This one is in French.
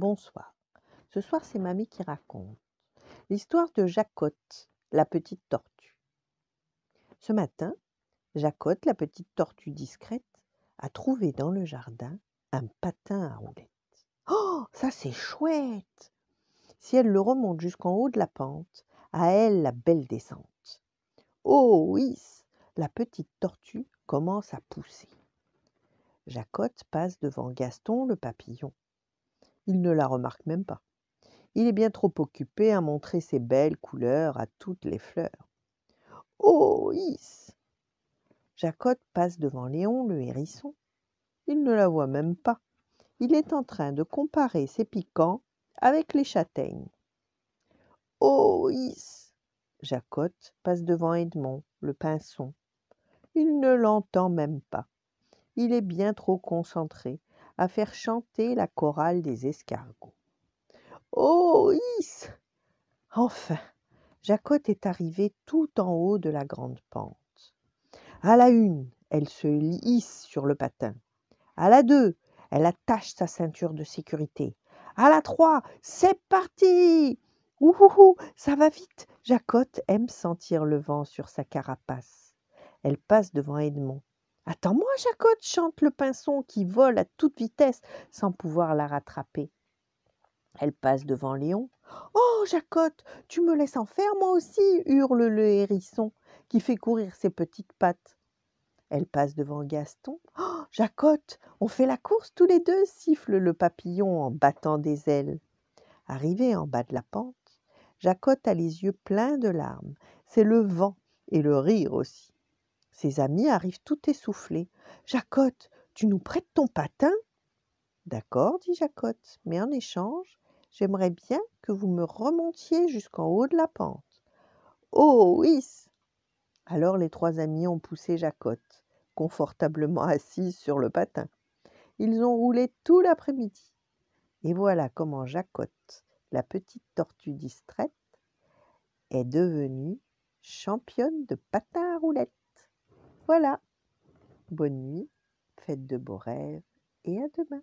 Bonsoir. Ce soir, c'est mamie qui raconte l'histoire de Jacotte, la petite tortue. Ce matin, Jacotte, la petite tortue discrète, a trouvé dans le jardin un patin à roulettes. Oh, ça c'est chouette Si elle le remonte jusqu'en haut de la pente, à elle la belle descente. Oh oui La petite tortue commence à pousser. Jacotte passe devant Gaston le papillon il ne la remarque même pas. Il est bien trop occupé à montrer ses belles couleurs à toutes les fleurs. Oh, Is Jacotte passe devant Léon le hérisson. Il ne la voit même pas. Il est en train de comparer ses piquants avec les châtaignes. Oh, Is Jacotte passe devant Edmond le pinson. Il ne l'entend même pas. Il est bien trop concentré à faire chanter la chorale des escargots. Oh, hisse Enfin, Jacotte est arrivée tout en haut de la grande pente. À la une, elle se hisse sur le patin. À la deux, elle attache sa ceinture de sécurité. À la trois, c'est parti Ouhouhou, ça va vite Jacotte aime sentir le vent sur sa carapace. Elle passe devant Edmond. Attends-moi, Jacotte, chante le pinson qui vole à toute vitesse sans pouvoir la rattraper. Elle passe devant Léon. Oh, Jacotte, tu me laisses en faire moi aussi, hurle le hérisson qui fait courir ses petites pattes. Elle passe devant Gaston. Oh, Jacotte, on fait la course tous les deux, siffle le papillon en battant des ailes. Arrivée en bas de la pente, Jacotte a les yeux pleins de larmes. C'est le vent et le rire aussi. Ses amis arrivent tout essoufflés. Jacotte, tu nous prêtes ton patin D'accord, dit Jacotte, mais en échange, j'aimerais bien que vous me remontiez jusqu'en haut de la pente. Oh oui Alors les trois amis ont poussé Jacotte, confortablement assise sur le patin. Ils ont roulé tout l'après-midi. Et voilà comment Jacotte, la petite tortue distraite, est devenue championne de patin à roulettes. Voilà. Bonne nuit, faites de beaux rêves et à demain.